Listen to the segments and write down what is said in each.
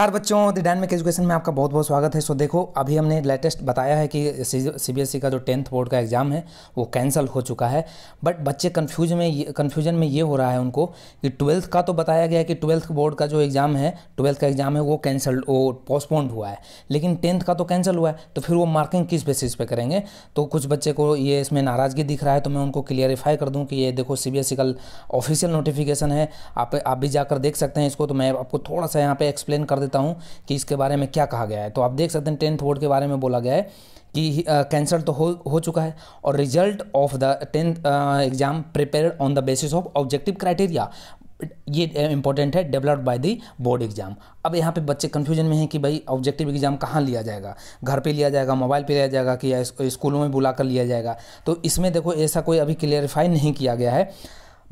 नमस्कार बच्चों the dynamic education में आपका बहुत बहुत स्वागत है सो देखो अभी हमने लेटेस्ट बताया है कि सीबीएसई e का जो टेंथ बोर्ड का एग्ज़ाम है वो कैंसिल हो चुका है बट बच्चे कन्फ्यूज में कन्फ्यूजन में ये हो रहा है उनको कि ट्वेल्थ का तो बताया गया है कि ट्वेल्थ बोर्ड का जो एग्ज़ाम है ट्वेल्थ का एग्ज़ाम है वो कैंसल वो पोस्टपोन्ड हुआ है लेकिन टेंथ का तो कैंसिल हुआ है तो फिर वो मार्किंग किस बेसिस पे करेंगे तो कुछ बच्चे को ये इसमें नाराज़गी दिख रहा है तो मैं उनको क्लियरिफाई कर दूँ कि ये देखो सी e का ऑफिशियल नोटिफिकेशन है आप आप भी जाकर देख सकते हैं इसको तो मैं आपको थोड़ा सा यहाँ पर एक्सप्लेन कर देता हूँ कि इसके बारे में क्या कहा गया है तो आप देख सकते हैं टेंथ बोर्ड के बारे में बोला गया है कि कैंसल तो हो हो चुका है और result of the tenth exam prepare on the basis of objective criteria ये इंपॉर्टेंट है developed by the board exam अब यहाँ पे बच्चे कंफ्यूजन में हैं कि भाई ऑब्जेक्टिव एग्जाम कहाँ लिया जाएगा घर पे लिया जाएगा मोबाइल पे लिया जाएगा कि स्कूलों में बुलाकर लिया जाएगा तो इसमें देखो ऐसा कोई अभी क्लियरिफाई नहीं किया गया है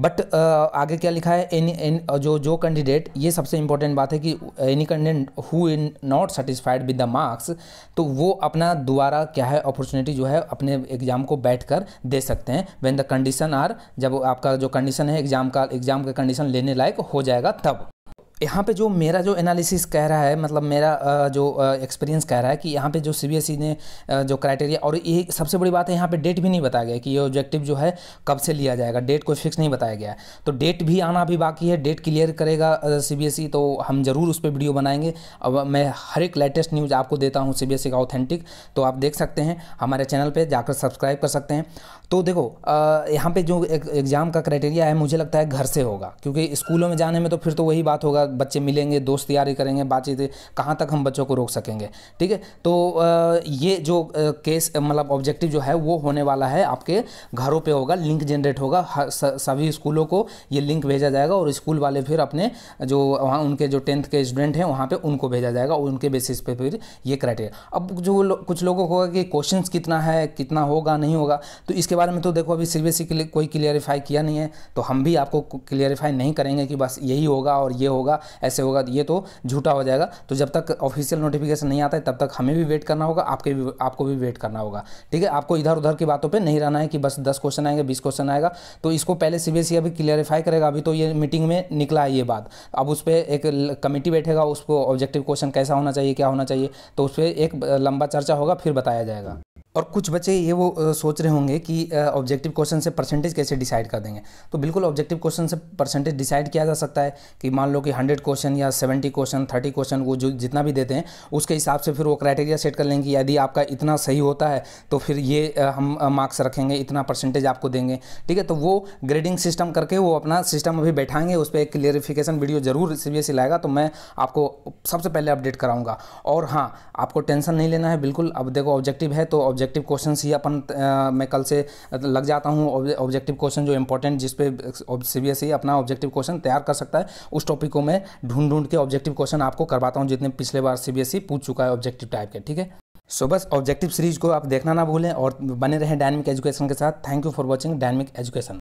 बट uh, आगे क्या लिखा है एनी एन uh, जो जो कैंडिडेट ये सबसे इम्पोर्टेंट बात है कि any candidate who is not satisfied with the marks तो वो अपना दोबारा क्या है अपॉर्चुनिटी जो है अपने एग्जाम को बैठ कर दे सकते हैं वेन द कंडीशन आर जब आपका जो कंडीशन है एग्जाम का एग्जाम का कंडीशन लेने लायक हो जाएगा तब यहाँ पे जो मेरा जो एनालिसिस कह रहा है मतलब मेरा जो एक्सपीरियंस कह रहा है कि यहाँ पे जो सी e ने जो क्राइटेरिया और ये सबसे बड़ी बात है यहाँ पे डेट भी नहीं बताया गया कि ये ऑब्जेक्टिव जो है कब से लिया जाएगा डेट कोई फिक्स नहीं बताया गया तो डेट भी आना भी बाकी है डेट क्लियर करेगा सी e, तो हम ज़रूर उस पर वीडियो बनाएंगे अब मैं हर एक लेटेस्ट न्यूज़ आपको देता हूँ सी e का ऑथेंटिक तो आप देख सकते हैं हमारे चैनल पर जाकर सब्सक्राइब कर सकते हैं तो देखो यहाँ पर जो एग्ज़ाम का क्राइटेरिया है मुझे लगता है घर से होगा क्योंकि स्कूलों में जाने में तो फिर तो वही बात होगा बच्चे मिलेंगे दोस्त तैयारी करेंगे बातचीत कहाँ तक हम बच्चों को रोक सकेंगे ठीक है तो ये जो केस मतलब ऑब्जेक्टिव जो है वो होने वाला है आपके घरों पे होगा लिंक जनरेट होगा सभी स्कूलों को ये लिंक भेजा जाएगा और स्कूल वाले फिर अपने जो वहाँ उनके जो टेंथ के स्टूडेंट हैं वहाँ पर उनको भेजा जाएगा और उनके बेसिस पे फिर ये क्राइटेरिया अब जो कुछ लोगों को होगा कि क्वेश्चन कितना है कितना होगा नहीं होगा तो इसके बारे में तो देखो अभी सीबीएसई के कोई क्लियरिफाई किया नहीं है तो हम भी आपको क्लियरिफाई नहीं करेंगे कि बस यही होगा और ये होगा होगा ऐसे होगा ये तो झूठा हो जाएगा तो जब तक ऑफिशियल नोटिफिकेशन नहीं आता है तब तक हमें भी वेट करना होगा आपके भी आपको भी वेट करना होगा ठीक है आपको इधर उधर की बातों पर नहीं रहना है कि बस दस क्वेश्चन आएंगे बीस क्वेश्चन आएगा तो इसको पहले सी अभी क्लियरिफाई करेगा अभी तो ये मीटिंग में निकला है ये बात अब उस पर एक कमेटी बैठेगा उसको ऑब्जेक्टिव क्वेश्चन कैसा होना चाहिए क्या होना चाहिए तो उस पर एक लंबा चर्चा होगा फिर बताया जाएगा और कुछ बच्चे ये वो सोच रहे होंगे कि ऑब्जेक्टिव क्वेश्चन से परसेंटेज कैसे डिसाइड कर देंगे तो बिल्कुल ऑब्जेक्टिव क्वेश्चन से परसेंटेज डिसाइड किया जा सकता है कि मान लो कि हंड्रेड क्वेश्चन या सेवेंटी क्वेश्चन थर्टी क्वेश्चन वो जो जितना भी देते हैं उसके हिसाब से फिर वो क्राइटेरिया सेट कर लेंगे यदि आपका इतना सही होता है तो फिर ये हम मार्क्स रखेंगे इतना परसेंटेज आपको देंगे ठीक है तो वो ग्रेडिंग सिस्टम करके वो अपना सिस्टम अभी बैठाएंगे उस पर एक क्लियरिफिकेशन वीडियो ज़रूर सी लाएगा तो मैं आपको सबसे पहले अपडेट कराऊंगा और हाँ आपको टेंशन नहीं लेना है बिल्कुल अब देखो ऑब्जेक्टिव है तो ऑब्जेक्ट ऑब्जेक्टिव क्वेश्चन ही अपन मैं कल से लग जाता हूँ ऑब्जेक्टिव क्वेश्चन जो इंपॉर्टेंट जिसपे सी अपना ऑब्जेक्टिव क्वेश्चन तैयार कर सकता है उस टॉपिक को मैं ढूंढ ढूंढ के ऑब्जेक्टिव क्वेश्चन आपको करवाता हूँ जितने पिछले बार सी पूछ चुका है ऑब्जेक्टिव टाइप के ठीक है सो बस ऑब्जेक्टिव सीरीज को आप देखना ना भूलें और बने रहें डायनेमिक एजुकेशन के साथ thank you for watching dynamic education